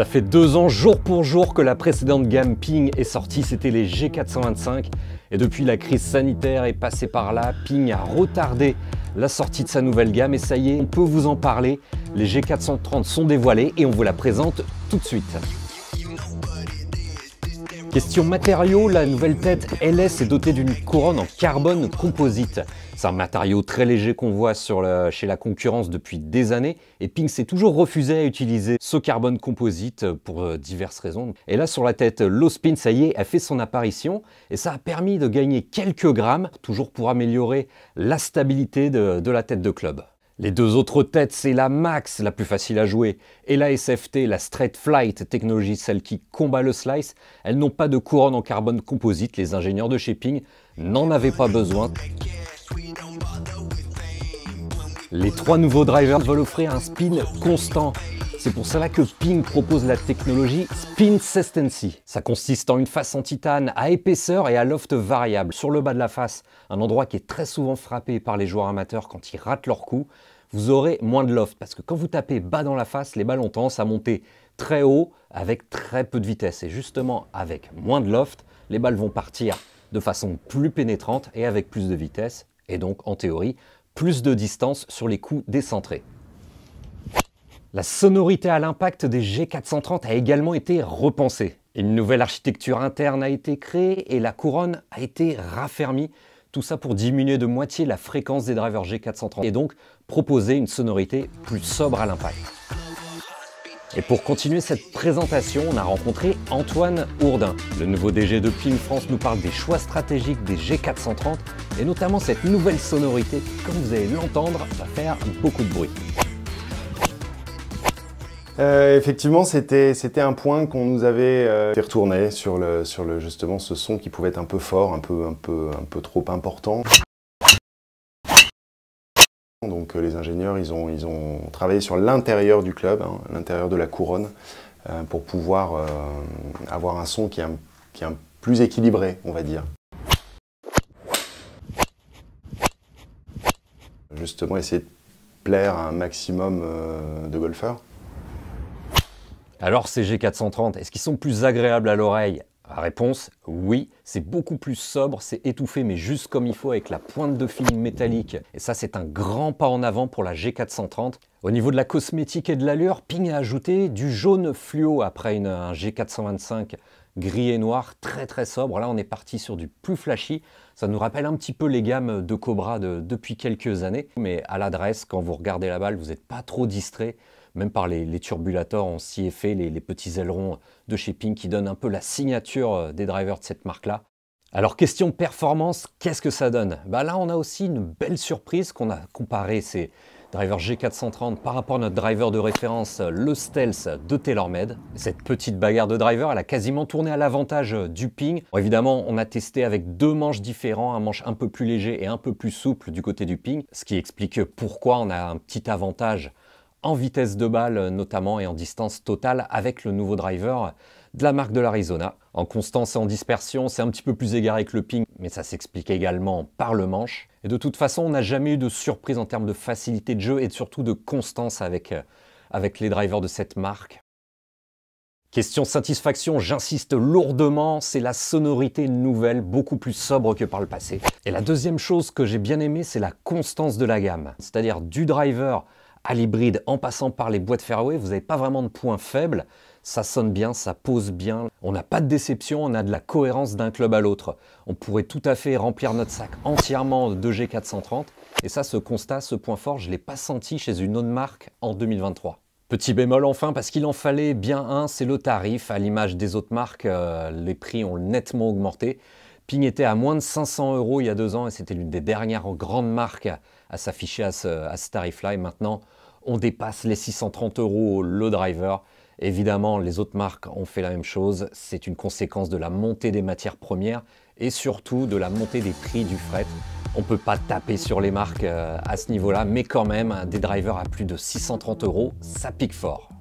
Ça fait deux ans jour pour jour que la précédente gamme Ping est sortie, c'était les G425. Et depuis la crise sanitaire est passée par là, Ping a retardé la sortie de sa nouvelle gamme et ça y est, on peut vous en parler. Les G430 sont dévoilés et on vous la présente tout de suite. Question matériaux, la nouvelle tête LS est dotée d'une couronne en carbone composite. C'est un matériau très léger qu'on voit chez la concurrence depuis des années et Ping s'est toujours refusé à utiliser ce carbone composite pour euh, diverses raisons. Et là sur la tête, Spin, ça y est, a fait son apparition et ça a permis de gagner quelques grammes, toujours pour améliorer la stabilité de la tête de club. Les deux autres têtes, c'est la Max, la plus facile à jouer, et la SFT, la Straight Flight, technologie celle qui combat le slice. Elles n'ont pas de couronne en carbone composite, les ingénieurs de shipping n'en avaient pas besoin. Les trois nouveaux drivers veulent offrir un spin constant. C'est pour cela que Ping propose la technologie Spin Sustency. Ça consiste en une face en titane à épaisseur et à loft variable sur le bas de la face, un endroit qui est très souvent frappé par les joueurs amateurs quand ils ratent leur coup vous aurez moins de loft. Parce que quand vous tapez bas dans la face, les balles ont tendance à monter très haut avec très peu de vitesse. Et justement, avec moins de loft, les balles vont partir de façon plus pénétrante et avec plus de vitesse. Et donc, en théorie, plus de distance sur les coups décentrés. La sonorité à l'impact des G430 a également été repensée. Une nouvelle architecture interne a été créée et la couronne a été raffermie tout ça pour diminuer de moitié la fréquence des drivers G430 et donc proposer une sonorité plus sobre à l'impact. Et pour continuer cette présentation, on a rencontré Antoine Ourdin. Le nouveau DG de Ping France nous parle des choix stratégiques des G430 et notamment cette nouvelle sonorité, comme vous allez l'entendre, va faire beaucoup de bruit. Euh, effectivement, c'était un point qu'on nous avait retourné fait sur justement ce son qui pouvait être un peu fort, un peu trop important. Donc euh, les ingénieurs, ils ont travaillé sur l'intérieur du club, hein, l'intérieur de la couronne, euh, pour pouvoir avoir un son qui est plus équilibré, on va dire. Justement, essayer de plaire à un maximum de golfeurs. Alors ces G430, est-ce qu'ils sont plus agréables à l'oreille Réponse, oui, c'est beaucoup plus sobre, c'est étouffé mais juste comme il faut avec la pointe de fil métallique. Et ça c'est un grand pas en avant pour la G430. Au niveau de la cosmétique et de l'allure, Ping a ajouté du jaune fluo après une, un G425 gris et noir, très très sobre. Là on est parti sur du plus flashy, ça nous rappelle un petit peu les gammes de Cobra depuis quelques années. Mais à l'adresse, quand vous regardez la balle, vous n'êtes pas trop distrait même par les, les turbulators en CFA, les, les petits ailerons de chez Ping qui donnent un peu la signature euh, des drivers de cette marque-là. Alors question performance, qu'est-ce que ça donne bah Là on a aussi une belle surprise qu'on a comparé ces drivers G430 par rapport à notre driver de référence, euh, le Stealth de TaylorMade. Cette petite bagarre de driver, elle a quasiment tourné à l'avantage euh, du ping. évidemment on a testé avec deux manches différents, un manche un peu plus léger et un peu plus souple du côté du ping, ce qui explique pourquoi on a un petit avantage en vitesse de balle notamment et en distance totale avec le nouveau driver de la marque de l'Arizona. En constance et en dispersion, c'est un petit peu plus égaré que le ping, mais ça s'explique également par le manche. Et de toute façon, on n'a jamais eu de surprise en termes de facilité de jeu et surtout de constance avec, euh, avec les drivers de cette marque. Question satisfaction, j'insiste lourdement, c'est la sonorité nouvelle, beaucoup plus sobre que par le passé. Et la deuxième chose que j'ai bien aimé, c'est la constance de la gamme. C'est-à-dire du driver à l'hybride en passant par les boîtes de fairway, vous n'avez pas vraiment de points faibles. Ça sonne bien, ça pose bien. On n'a pas de déception, on a de la cohérence d'un club à l'autre. On pourrait tout à fait remplir notre sac entièrement de G430. Et ça, ce constat, ce point fort, je ne l'ai pas senti chez une autre marque en 2023. Petit bémol enfin, parce qu'il en fallait bien un, c'est le tarif. À l'image des autres marques, euh, les prix ont nettement augmenté. Ping était à moins de 500 euros il y a deux ans et c'était l'une des dernières grandes marques à s'afficher à ce, tarif-là. Et maintenant, on dépasse les 630 euros le driver. Évidemment, les autres marques ont fait la même chose. C'est une conséquence de la montée des matières premières et surtout de la montée des prix du fret. On ne peut pas taper sur les marques euh, à ce niveau-là, mais quand même, des drivers à plus de 630 euros, ça pique fort.